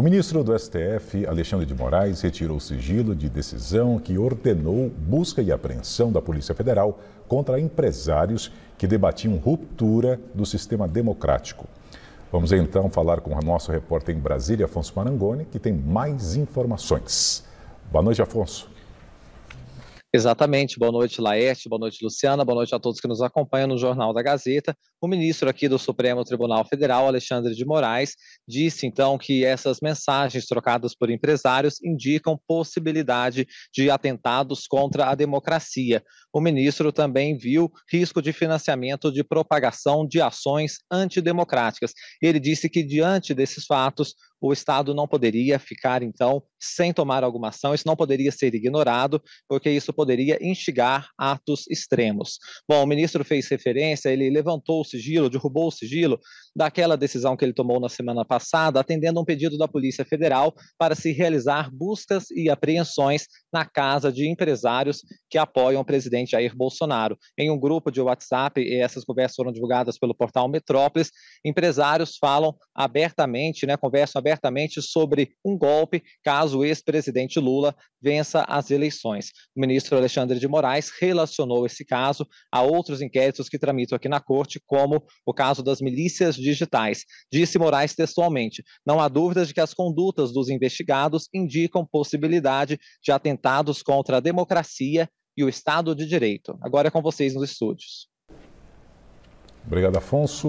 O ministro do STF, Alexandre de Moraes, retirou o sigilo de decisão que ordenou busca e apreensão da Polícia Federal contra empresários que debatiam ruptura do sistema democrático. Vamos então falar com o nosso repórter em Brasília, Afonso Marangoni, que tem mais informações. Boa noite, Afonso. Exatamente. Boa noite, Laerte. Boa noite, Luciana. Boa noite a todos que nos acompanham no Jornal da Gazeta. O ministro aqui do Supremo Tribunal Federal, Alexandre de Moraes, disse então que essas mensagens trocadas por empresários indicam possibilidade de atentados contra a democracia. O ministro também viu risco de financiamento de propagação de ações antidemocráticas. Ele disse que, diante desses fatos, o Estado não poderia ficar, então, sem tomar alguma ação, isso não poderia ser ignorado, porque isso poderia instigar atos extremos. Bom, o ministro fez referência, ele levantou o sigilo, derrubou o sigilo daquela decisão que ele tomou na semana passada, atendendo a um pedido da Polícia Federal para se realizar buscas e apreensões na casa de empresários que apoiam o presidente Jair Bolsonaro. Em um grupo de WhatsApp, e essas conversas foram divulgadas pelo portal Metrópolis, empresários falam abertamente, né, conversam abertamente sobre um golpe caso o ex-presidente Lula vença as eleições. O ministro Alexandre de Moraes relacionou esse caso a outros inquéritos que tramitam aqui na corte, como o caso das milícias digitais. Disse Moraes textualmente: não há dúvidas de que as condutas dos investigados indicam possibilidade de atentado atentados contra a democracia e o Estado de Direito. Agora é com vocês nos estúdios. Obrigado, Afonso.